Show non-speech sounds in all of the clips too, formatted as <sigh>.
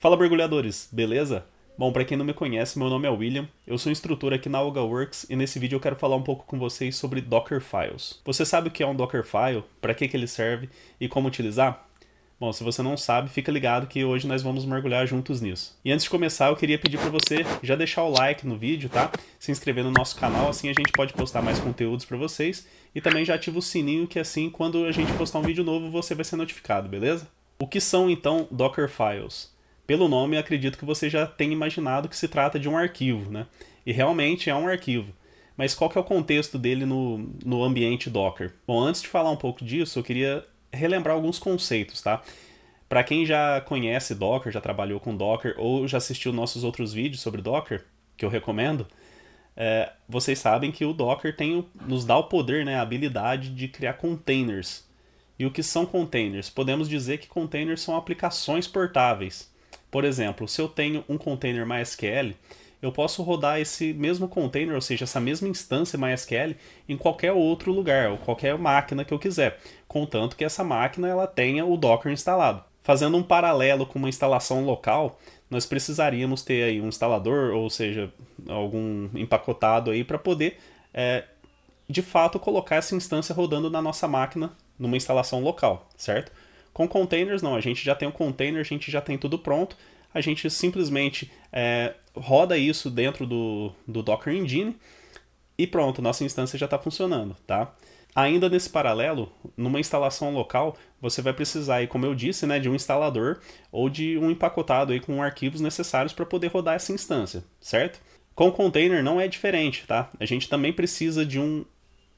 Fala, mergulhadores, beleza? Bom, para quem não me conhece, meu nome é William, eu sou instrutor aqui na Works e nesse vídeo eu quero falar um pouco com vocês sobre Dockerfiles. Você sabe o que é um Dockerfile, para que, que ele serve e como utilizar? Bom, se você não sabe, fica ligado que hoje nós vamos mergulhar juntos nisso. E antes de começar, eu queria pedir para você já deixar o like no vídeo, tá? Se inscrever no nosso canal, assim a gente pode postar mais conteúdos para vocês. E também já ativa o sininho, que assim, quando a gente postar um vídeo novo, você vai ser notificado, beleza? O que são, então, Dockerfiles? Pelo nome, acredito que você já tenha imaginado que se trata de um arquivo, né? E realmente é um arquivo. Mas qual que é o contexto dele no, no ambiente Docker? Bom, antes de falar um pouco disso, eu queria relembrar alguns conceitos, tá? Para quem já conhece Docker, já trabalhou com Docker ou já assistiu nossos outros vídeos sobre Docker, que eu recomendo, é, vocês sabem que o Docker tem, nos dá o poder, né, a habilidade de criar containers. E o que são containers? Podemos dizer que containers são aplicações portáveis. Por exemplo, se eu tenho um container MySQL, eu posso rodar esse mesmo container, ou seja, essa mesma instância MySQL em qualquer outro lugar, ou qualquer máquina que eu quiser, contanto que essa máquina ela tenha o Docker instalado. Fazendo um paralelo com uma instalação local, nós precisaríamos ter aí um instalador, ou seja, algum empacotado aí para poder é, de fato colocar essa instância rodando na nossa máquina numa instalação local, certo? Com containers, não, a gente já tem um container, a gente já tem tudo pronto, a gente simplesmente é, roda isso dentro do, do Docker Engine e pronto, nossa instância já está funcionando, tá? Ainda nesse paralelo, numa instalação local, você vai precisar, aí, como eu disse, né, de um instalador ou de um empacotado aí, com arquivos necessários para poder rodar essa instância, certo? Com container não é diferente, tá? A gente também precisa de um,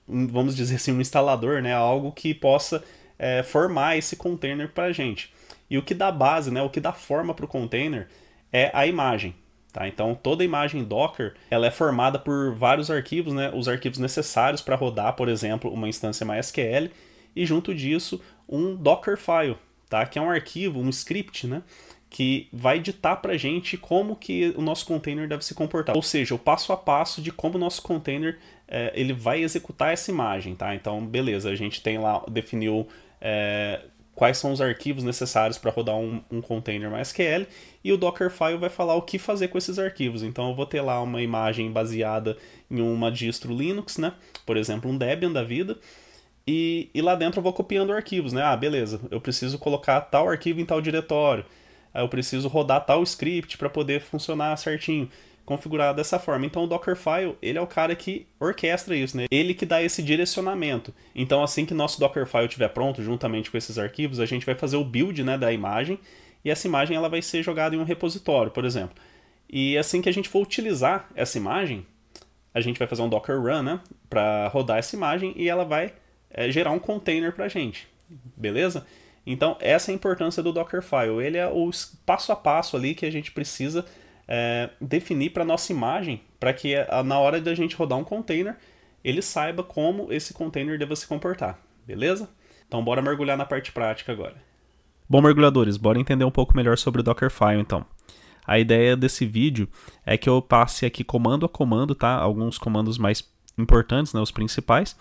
vamos dizer assim, um instalador, né, algo que possa é, formar esse container para a gente. E o que dá base, né, o que dá forma para o container é a imagem. Tá? Então, toda imagem Docker ela é formada por vários arquivos, né, os arquivos necessários para rodar, por exemplo, uma instância MySQL, e junto disso um Dockerfile, tá? que é um arquivo, um script, né, que vai ditar para a gente como que o nosso container deve se comportar, ou seja, o passo a passo de como o nosso container é, ele vai executar essa imagem. Tá? Então, beleza, a gente tem lá, definiu é, quais são os arquivos necessários para rodar um, um container MySQL e o Dockerfile vai falar o que fazer com esses arquivos. Então eu vou ter lá uma imagem baseada em uma distro Linux, né? Por exemplo, um Debian da vida. E, e lá dentro eu vou copiando arquivos, né? Ah, beleza, eu preciso colocar tal arquivo em tal diretório. Ah, eu preciso rodar tal script para poder funcionar certinho configurado dessa forma. Então o Dockerfile, ele é o cara que orquestra isso, né? Ele que dá esse direcionamento. Então assim que nosso Dockerfile estiver pronto, juntamente com esses arquivos, a gente vai fazer o build né, da imagem e essa imagem ela vai ser jogada em um repositório, por exemplo. E assim que a gente for utilizar essa imagem, a gente vai fazer um Docker Run, né? Para rodar essa imagem e ela vai é, gerar um container para a gente, beleza? Então, essa é a importância do Dockerfile. Ele é o passo a passo ali que a gente precisa é, definir para nossa imagem, para que na hora da gente rodar um container, ele saiba como esse container deva se comportar, beleza? Então bora mergulhar na parte prática agora. Bom, mergulhadores, bora entender um pouco melhor sobre o Dockerfile então. A ideia desse vídeo é que eu passe aqui comando a comando, tá? Alguns comandos mais importantes, né, os principais,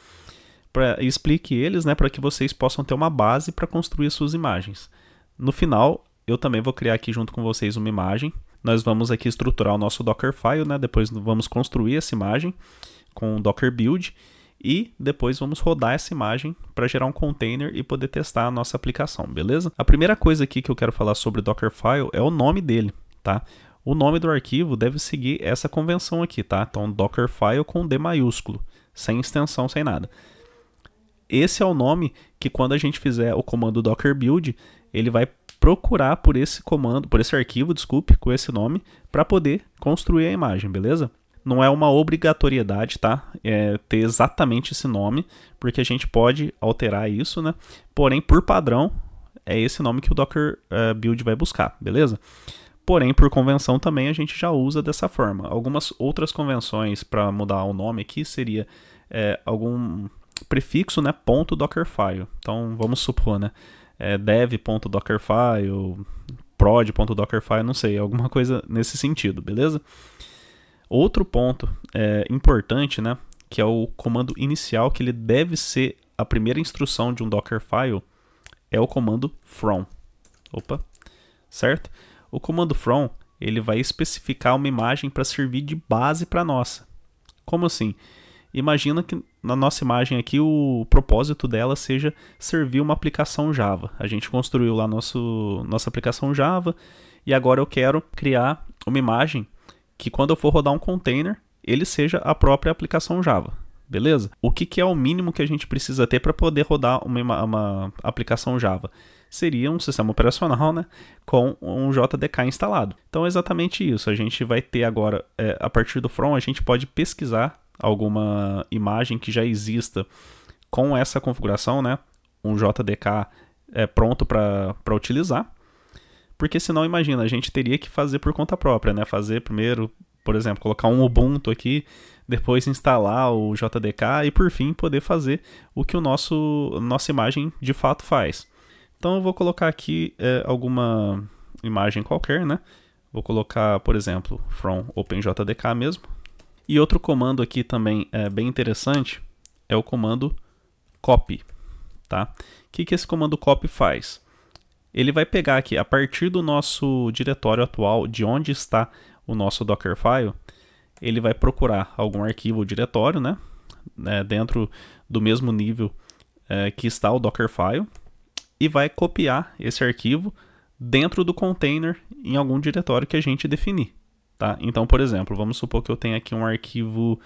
pra, explique eles, né, para que vocês possam ter uma base para construir suas imagens. No final, eu também vou criar aqui junto com vocês uma imagem nós vamos aqui estruturar o nosso Dockerfile, né? Depois vamos construir essa imagem com o Docker Build e depois vamos rodar essa imagem para gerar um container e poder testar a nossa aplicação, beleza? A primeira coisa aqui que eu quero falar sobre o Dockerfile é o nome dele, tá? O nome do arquivo deve seguir essa convenção aqui, tá? Então, Dockerfile com D maiúsculo, sem extensão, sem nada. Esse é o nome que quando a gente fizer o comando docker build, ele vai procurar por esse comando, por esse arquivo, desculpe, com esse nome, para poder construir a imagem, beleza? Não é uma obrigatoriedade, tá? É ter exatamente esse nome, porque a gente pode alterar isso, né? Porém, por padrão, é esse nome que o Docker uh, Build vai buscar, beleza? Porém, por convenção também a gente já usa dessa forma. Algumas outras convenções para mudar o nome aqui seria é, algum prefixo, né? Ponto Dockerfile. Então, vamos supor, né? é, dev.dockerfile, prod.dockerfile, não sei, alguma coisa nesse sentido, beleza? Outro ponto é, importante, né, que é o comando inicial, que ele deve ser a primeira instrução de um Dockerfile, é o comando from. Opa, certo? O comando from ele vai especificar uma imagem para servir de base para nossa. Como assim? Imagina que na nossa imagem aqui, o propósito dela seja servir uma aplicação Java. A gente construiu lá nosso, nossa aplicação Java e agora eu quero criar uma imagem que quando eu for rodar um container, ele seja a própria aplicação Java. Beleza? O que, que é o mínimo que a gente precisa ter para poder rodar uma, uma aplicação Java? Seria um sistema operacional né, com um JDK instalado. Então é exatamente isso. A gente vai ter agora, é, a partir do From, a gente pode pesquisar alguma imagem que já exista com essa configuração, né? Um JDK é, pronto para utilizar. Porque senão, imagina, a gente teria que fazer por conta própria, né? Fazer primeiro, por exemplo, colocar um Ubuntu aqui, depois instalar o JDK e por fim poder fazer o que o nosso nossa imagem de fato faz. Então eu vou colocar aqui é, alguma imagem qualquer, né? Vou colocar, por exemplo, from OpenJDK mesmo, e outro comando aqui também é bem interessante é o comando copy, tá? O que, que esse comando copy faz? Ele vai pegar aqui, a partir do nosso diretório atual, de onde está o nosso Dockerfile, ele vai procurar algum arquivo ou diretório, né? É, dentro do mesmo nível é, que está o Dockerfile, e vai copiar esse arquivo dentro do container em algum diretório que a gente definir. Tá? Então, por exemplo, vamos supor que eu tenha aqui um arquivo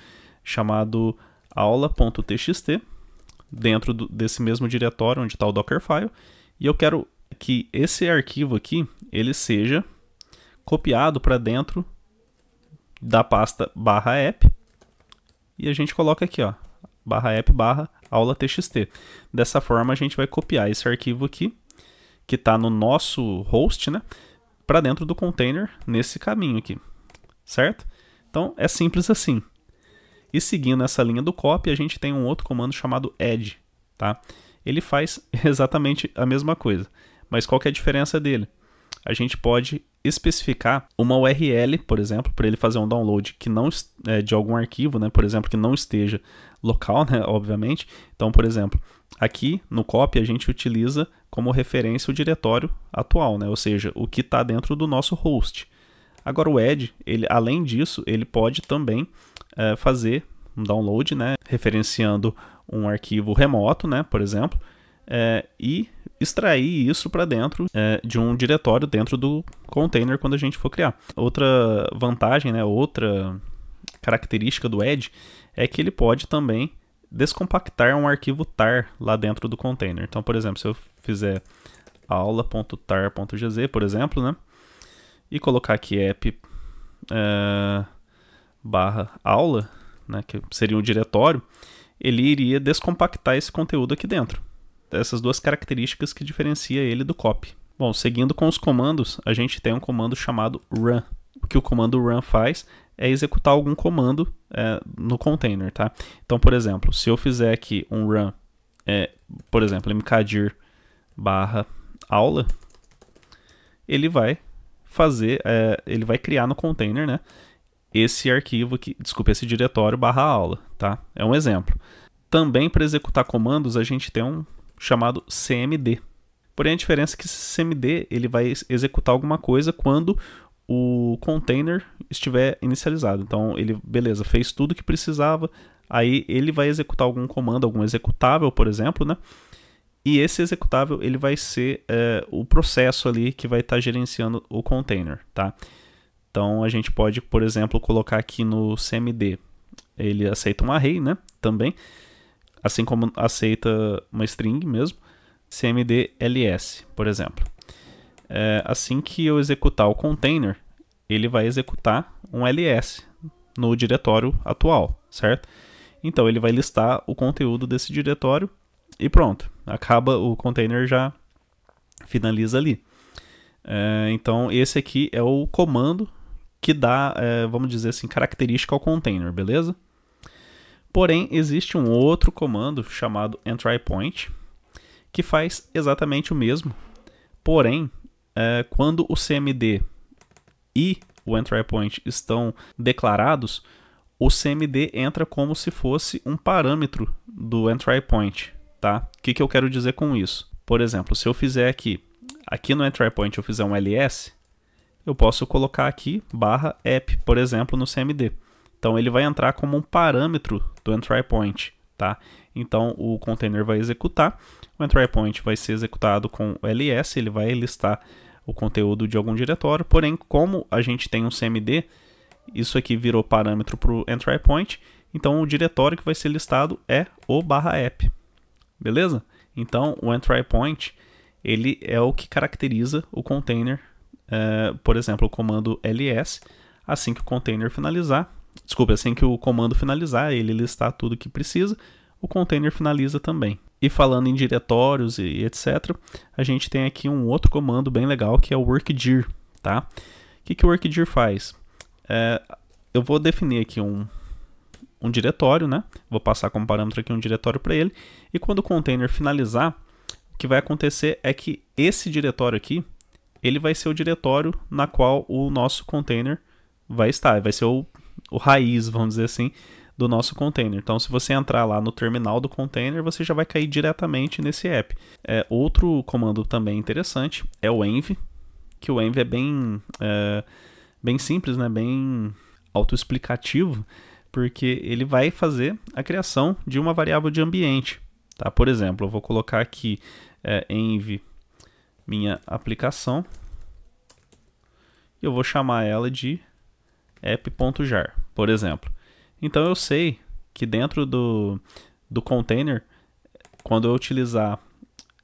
chamado aula.txt dentro do, desse mesmo diretório onde está o Dockerfile e eu quero que esse arquivo aqui ele seja copiado para dentro da pasta barra app e a gente coloca aqui ó barra app barra dessa forma a gente vai copiar esse arquivo aqui que está no nosso host né para dentro do container nesse caminho aqui certo? Então é simples assim. E seguindo essa linha do copy, a gente tem um outro comando chamado add, tá? Ele faz <laughs> exatamente a mesma coisa, mas qual que é a diferença dele? A gente pode especificar uma URL, por exemplo, para ele fazer um download que não é, de algum arquivo, né, por exemplo, que não esteja local, né, <laughs> obviamente. Então, por exemplo, aqui no copy a gente utiliza como referência o diretório atual, né, ou seja, o que está dentro do nosso host. Agora o Edge, ele, além disso, ele pode também é, fazer um download, né, referenciando um arquivo remoto, né, por exemplo, é, e extrair isso para dentro é, de um diretório dentro do container quando a gente for criar. Outra vantagem, né, outra característica do Edge é que ele pode também descompactar um arquivo tar lá dentro do container. Então, por exemplo, se eu fizer aula.tar.gz, por exemplo, né, e colocar aqui app uh, barra aula, né, que seria um diretório, ele iria descompactar esse conteúdo aqui dentro. Essas duas características que diferencia ele do copy. Bom, seguindo com os comandos, a gente tem um comando chamado run. O que o comando run faz é executar algum comando é, no container, tá? Então, por exemplo, se eu fizer aqui um run, é, por exemplo, mkdir barra aula, ele vai fazer, é, ele vai criar no container, né? Esse arquivo que, desculpa, esse diretório barra aula, tá? É um exemplo. Também para executar comandos a gente tem um chamado CMD. Porém a diferença é que esse CMD ele vai executar alguma coisa quando o container estiver inicializado. Então ele, beleza, fez tudo que precisava, aí ele vai executar algum comando, algum executável, por exemplo, né? E esse executável ele vai ser é, o processo ali que vai estar tá gerenciando o container, tá? Então a gente pode, por exemplo, colocar aqui no CMD, ele aceita um array, né? Também, assim como aceita uma string mesmo, CMD ls, por exemplo. É, assim que eu executar o container, ele vai executar um ls no diretório atual, certo? Então ele vai listar o conteúdo desse diretório e pronto. Acaba o container já finaliza ali. É, então esse aqui é o comando que dá, é, vamos dizer assim, característica ao container, beleza? Porém, existe um outro comando chamado entry point que faz exatamente o mesmo. Porém, é, quando o CMD e o entry point estão declarados, o CMD entra como se fosse um parâmetro do entry point, tá? O que, que eu quero dizer com isso? Por exemplo, se eu fizer aqui, aqui no entry point eu fizer um ls, eu posso colocar aqui barra app, por exemplo, no CMD. Então ele vai entrar como um parâmetro do entry point, tá? Então o container vai executar, o entry point vai ser executado com ls, ele vai listar o conteúdo de algum diretório, porém como a gente tem um CMD, isso aqui virou parâmetro para o entry point, então o diretório que vai ser listado é o barra app beleza? Então, o entry point ele é o que caracteriza o container, é, por exemplo, o comando ls. Assim que o container finalizar, desculpa, assim que o comando finalizar, ele listar tudo que precisa, o container finaliza também. E falando em diretórios e etc, a gente tem aqui um outro comando bem legal que é o workdir, tá? O que, que o workdir faz? É, eu vou definir aqui um, um diretório, né? Vou passar como parâmetro aqui um diretório para ele. E quando o container finalizar, o que vai acontecer é que esse diretório aqui, ele vai ser o diretório na qual o nosso container vai estar. Vai ser o, o raiz, vamos dizer assim, do nosso container. Então, se você entrar lá no terminal do container, você já vai cair diretamente nesse app. É, outro comando também interessante é o env, que o env é bem, é, bem simples, né? bem autoexplicativo. explicativo porque ele vai fazer a criação de uma variável de ambiente. Tá? Por exemplo, eu vou colocar aqui é, env minha aplicação e eu vou chamar ela de app.jar, por exemplo. Então eu sei que dentro do, do container, quando eu utilizar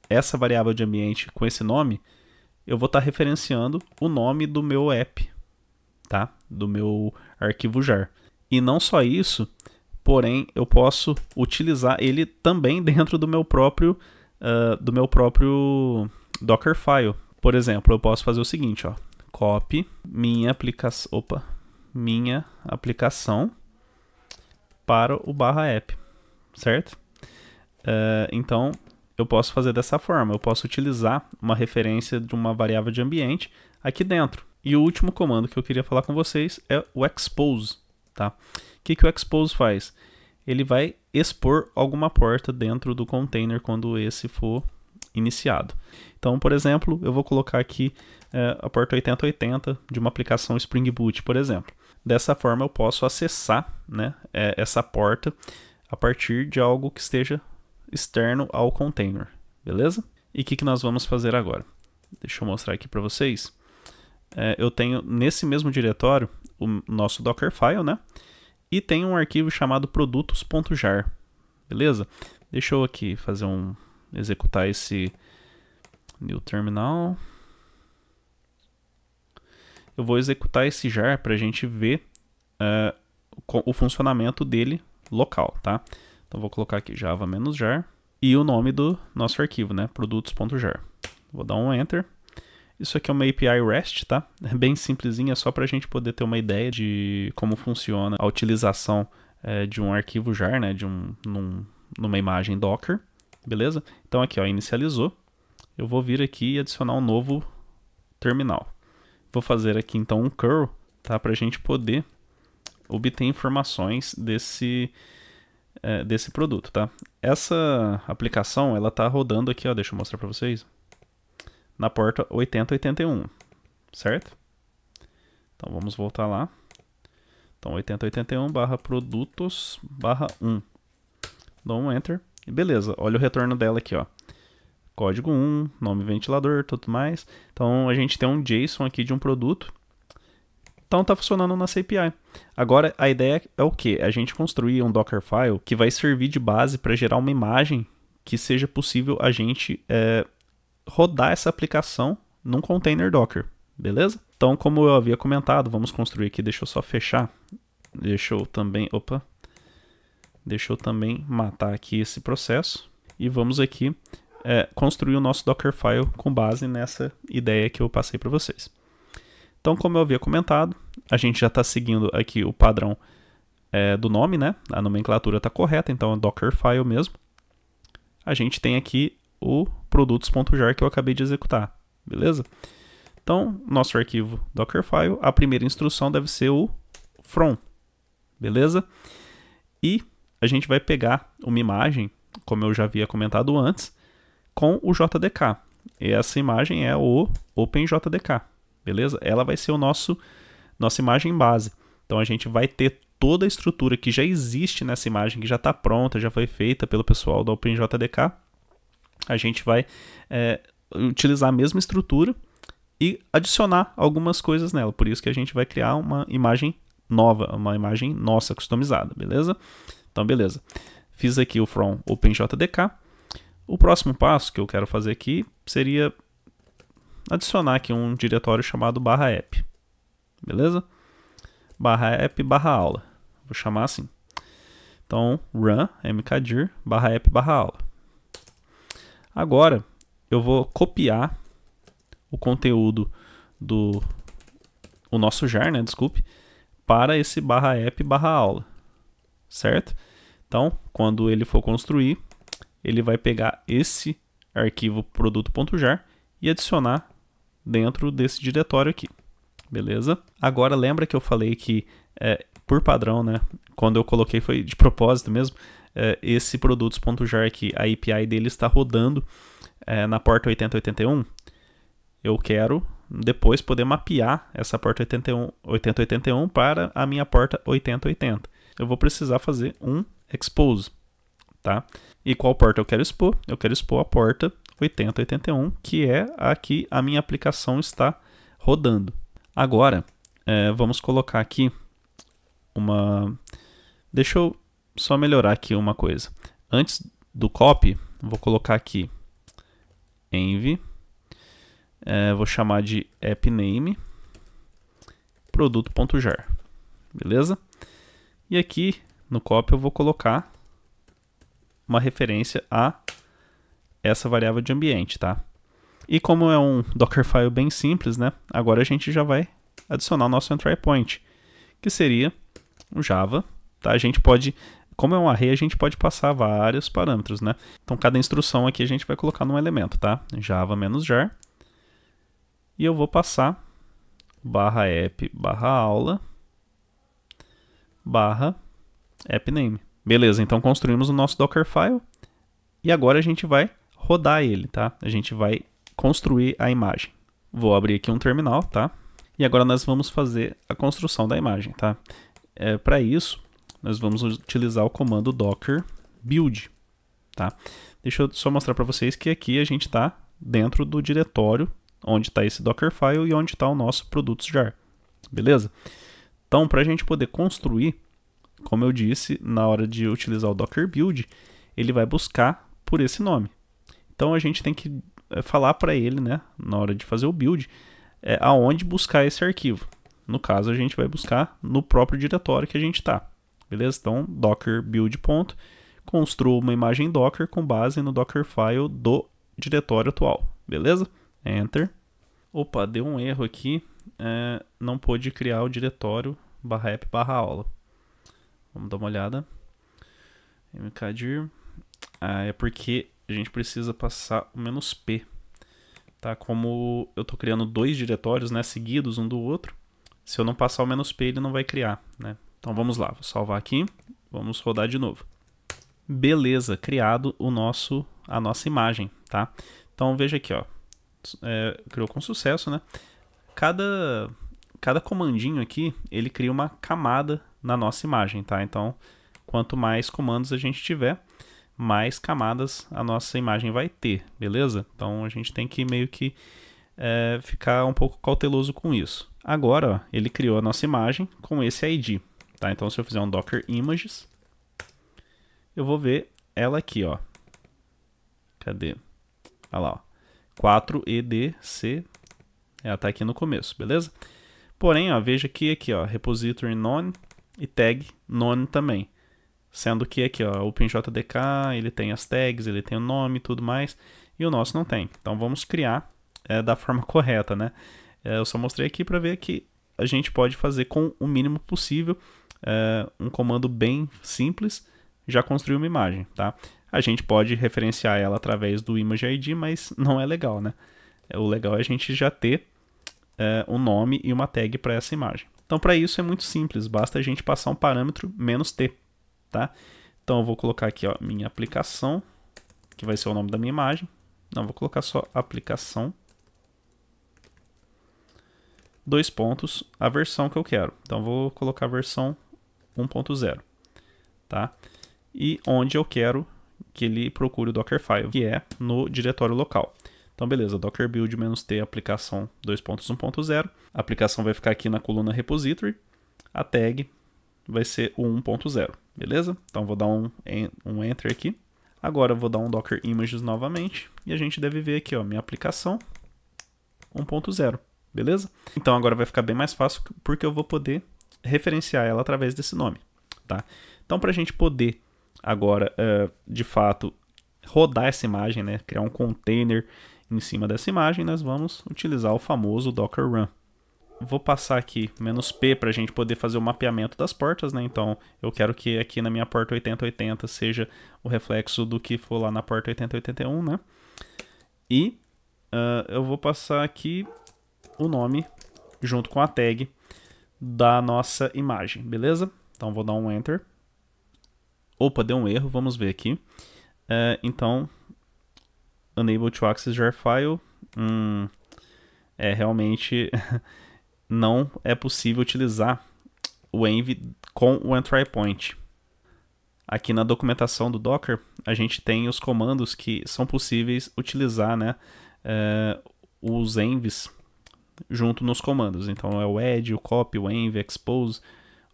essa variável de ambiente com esse nome, eu vou estar referenciando o nome do meu app, tá? Do meu arquivo jar. E não só isso, porém eu posso utilizar ele também <laughs> dentro do meu próprio uh, do meu próprio Dockerfile. Por exemplo, eu posso fazer o seguinte, ó, copy minha aplicação, opa, minha aplicação para o barra app, certo? Uh, então eu posso fazer dessa forma, eu posso utilizar uma referência de uma variável de ambiente aqui dentro. E o último comando que eu queria falar com vocês é o expose tá? O que, que o expose faz? Ele vai expor alguma porta dentro do container quando esse for iniciado. Então, por exemplo, eu vou colocar aqui é, a porta 8080 de uma aplicação Spring Boot, por exemplo. Dessa forma, eu posso acessar né, é, essa porta a partir de algo que esteja externo ao container, beleza? E o que, que nós vamos fazer agora? Deixa eu mostrar aqui para vocês. É, eu tenho nesse mesmo diretório o nosso Dockerfile, né? E tem um arquivo chamado produtos.jar, beleza? Deixa eu aqui fazer um executar esse new terminal. Eu vou executar esse jar para a gente ver uh, o funcionamento dele local, tá? Então vou colocar aqui java-jar e o nome do nosso arquivo, né? Produtos.jar. Vou dar um enter. Isso aqui é uma API REST, tá? É bem simplesinha, só para a gente poder ter uma ideia de como funciona a utilização é, de um arquivo jar, né? De um, num, numa imagem Docker, beleza? Então aqui, ó, inicializou. Eu vou vir aqui e adicionar um novo terminal. Vou fazer aqui então um curl, tá? Para a gente poder obter informações desse é, desse produto, tá? Essa aplicação, ela tá rodando aqui, ó, deixa eu mostrar para vocês na porta 8081, certo? Então vamos voltar lá. Então 8081 barra produtos barra 1. Dou um enter e beleza, olha o retorno dela aqui, ó. Código 1, nome ventilador, tudo mais. Então a gente tem um JSON aqui de um produto. Então está funcionando na API. Agora a ideia é o que? A gente construir um Dockerfile que vai servir de base para gerar uma imagem que seja possível a gente é, rodar essa aplicação num container Docker, beleza? Então, como eu havia comentado, vamos construir aqui, deixa eu só fechar. Deixa eu também, opa, deixa eu também matar aqui esse processo. E vamos aqui é, construir o nosso Dockerfile com base nessa ideia que eu passei para vocês. Então, como eu havia comentado, a gente já está seguindo aqui o padrão é, do nome, né? A nomenclatura está correta, então é Dockerfile mesmo. A gente tem aqui o produtos.jar que eu acabei de executar, beleza? Então, nosso arquivo Dockerfile, a primeira instrução deve ser o from, beleza? E a gente vai pegar uma imagem, como eu já havia comentado antes, com o JDK. E essa imagem é o OpenJDK, beleza? Ela vai ser o nosso nossa imagem base. Então a gente vai ter toda a estrutura que já existe nessa imagem, que já está pronta, já foi feita pelo pessoal da OpenJDK, a gente vai é, utilizar a mesma estrutura e adicionar algumas coisas nela. Por isso que a gente vai criar uma imagem nova, uma imagem nossa customizada, beleza? Então, beleza. Fiz aqui o from OpenJDK. O próximo passo que eu quero fazer aqui seria adicionar aqui um diretório chamado barra app, beleza? Barra app barra aula, vou chamar assim. Então, run mkdir barra app barra aula. Agora eu vou copiar o conteúdo do o nosso jar, né, desculpe, para esse barra app barra aula, certo? Então, quando ele for construir, ele vai pegar esse arquivo produto.jar e adicionar dentro desse diretório aqui, beleza? Agora lembra que eu falei que é, por padrão, né, quando eu coloquei foi de propósito mesmo, uh, esse produtos.jar que a API dele está rodando uh, na porta 8081, eu quero depois poder mapear essa porta 8081 para a minha porta 8080. Eu vou precisar fazer um expose, tá? E qual porta eu quero expor? Eu quero expor a porta 8081, que é a que a minha aplicação está rodando. Agora, é, vamos colocar aqui uma... Deixa eu só melhorar aqui uma coisa. Antes do copy, vou colocar aqui env, é, vou chamar de appName produto.jar, beleza? E aqui no copy eu vou colocar uma referência a essa variável de ambiente, tá? E como é um Dockerfile bem simples, né? Agora a gente já vai adicionar o nosso entry point, que seria o Java, tá? A gente pode como é um array, a gente pode passar vários parâmetros, né? Então, cada instrução aqui a gente vai colocar num elemento, tá? Java menos jar. E eu vou passar barra app barra aula barra app name. Beleza, então construímos o nosso Dockerfile. E agora a gente vai rodar ele, tá? A gente vai construir a imagem. Vou abrir aqui um terminal, tá? E agora nós vamos fazer a construção da imagem, tá? É, Para isso, nós vamos utilizar o comando docker build. Tá? Deixa eu só mostrar para vocês que aqui a gente está dentro do diretório onde está esse Dockerfile e onde está o nosso produtos jar. Beleza? Então, para a gente poder construir, como eu disse, na hora de utilizar o Docker Build, ele vai buscar por esse nome. Então, a gente tem que eh, falar para ele, né, na hora de fazer o build, é, aonde buscar esse arquivo. No caso, a gente vai buscar no próprio diretório que a gente está beleza? Então, docker build. Ponto, uma imagem docker com base no dockerfile do diretório atual, beleza? Enter. Opa, deu um erro aqui, é, não pôde criar o diretório barra app barra aula. Vamos dar uma olhada. mkdir. Ah, é porque a gente precisa passar o menos "-p". Tá? Como eu estou criando dois diretórios né, seguidos um do outro, se eu não passar o menos "-p", ele não vai criar. Né? Então vamos lá, vou salvar aqui, vamos rodar de novo. Beleza, criado o nosso, a nossa imagem, tá? Então veja aqui, ó, é, criou com sucesso, né? Cada, cada comandinho aqui, ele cria uma camada na nossa imagem, tá? Então, quanto mais comandos a gente tiver, mais camadas a nossa imagem vai ter, beleza? Então a gente tem que meio que é, ficar um pouco cauteloso com isso. Agora, ó, ele criou a nossa imagem com esse ID. Tá? Então, se eu fizer um docker images, eu vou ver ela aqui, ó. Cadê? Olha lá, ó. 4edc, ela tá aqui no começo, beleza? Porém, ó, veja que aqui, ó, repository none e tag none também. Sendo que aqui, ó, o OpenJDK, ele tem as tags, ele tem o nome e tudo mais, e o nosso não tem. Então vamos criar é, da forma <laughs> correta, né? É, eu só mostrei aqui para ver que a gente pode fazer com o mínimo possível, é, um comando bem simples já construir uma imagem, tá? A gente pode referenciar ela através do image ID, mas não é legal, né? O legal é a gente já ter é, um nome e uma tag para essa imagem. Então, para isso é muito simples, basta a gente passar um parâmetro menos "-t", tá? Então, eu vou colocar aqui, ó, minha aplicação, que vai ser o nome da minha imagem. Não, vou colocar só aplicação. Dois pontos, a versão que eu quero. Então, vou colocar a versão 1.0, tá? E onde eu quero que ele procure o Dockerfile, que é no diretório local. Então, beleza, docker build -t aplicação 2.1.0. A aplicação vai ficar aqui na coluna repository. A tag vai ser o 1.0, beleza? Então, vou dar um, um enter aqui. Agora, vou dar um docker images novamente. E a gente deve ver aqui, ó, minha aplicação 1.0, beleza? Então, agora vai ficar bem mais fácil, porque eu vou poder referenciar ela através desse nome. Tá? Então, para a gente poder agora, uh, de fato, rodar essa imagem, né, criar um container em cima dessa imagem, nós vamos utilizar o famoso Docker Run. Vou passar aqui "-p", para a gente poder fazer o mapeamento das portas, né? Então, eu quero que aqui na minha porta 8080 seja o reflexo do que for lá na porta 8081, né? E uh, eu vou passar aqui o nome junto com a tag da nossa imagem, beleza? Então vou dar um Enter. Opa, deu um erro, vamos ver aqui. É, então, Unable to Access Jar File. Hum, é, realmente <laughs> não é possível utilizar o Envy com o Entry Point. Aqui na documentação do Docker, a gente tem os comandos que são possíveis utilizar né, é, os envs junto nos comandos. Então é o add, o copy, o env, expose,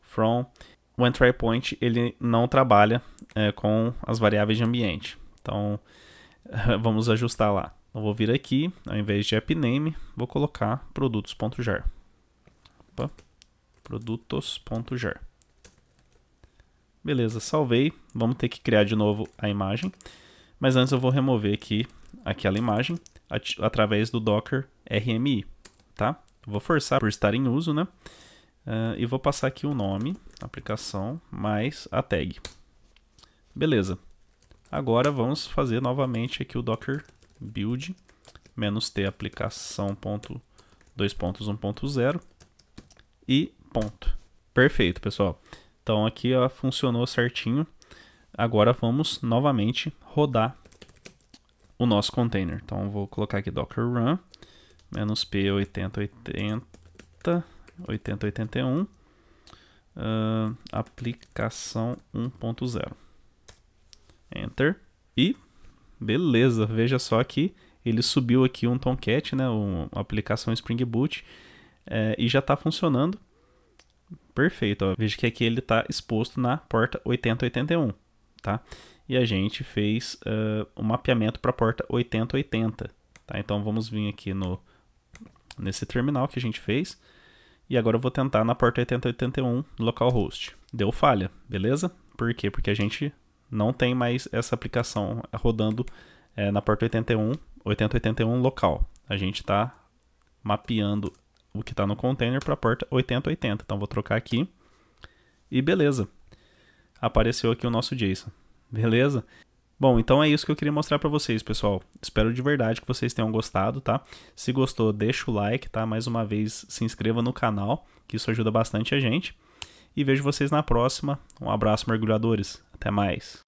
from. O entry point ele não trabalha é, com as variáveis de ambiente. Então <laughs> vamos ajustar lá. Eu vou vir aqui, ao invés de app name, vou colocar produtos.jar. Produtos.jar. Beleza, salvei. Vamos ter que criar de novo a imagem. Mas antes eu vou remover aqui aquela imagem at através do docker rmi. Vou forçar por estar em uso, né? Uh, e vou passar aqui o nome, aplicação, mais a tag. Beleza. Agora vamos fazer novamente aqui o docker build menos t aplicação.2.1.0 e ponto. Perfeito, pessoal. Então aqui ó, funcionou certinho. Agora vamos novamente rodar o nosso container. Então vou colocar aqui docker run menos P 8080, 8081, uh, aplicação 1.0. Enter. E beleza, veja só que ele subiu aqui um Tomcat, né, uma aplicação Spring Boot, é, e já está funcionando. Perfeito, ó. veja que aqui ele está exposto na porta 8081, tá? E a gente fez ah, o uh, um mapeamento para a porta 8080, tá? Então vamos vir aqui no nesse terminal que a gente fez. E agora eu vou tentar na porta 8081 localhost. Deu falha, beleza? Por quê? Porque a gente não tem mais essa aplicação rodando é, na porta 81, 8081 local. A gente está mapeando o que está no container para a porta 8080. Então vou trocar aqui. E beleza. Apareceu aqui o nosso JSON. Beleza? Bom, então é isso que eu queria mostrar para vocês, pessoal. Espero de verdade que vocês tenham gostado, tá? Se gostou, deixa o like, tá? Mais uma vez, se inscreva no canal, que isso ajuda bastante a gente. E vejo vocês na próxima. Um abraço, mergulhadores. Até mais.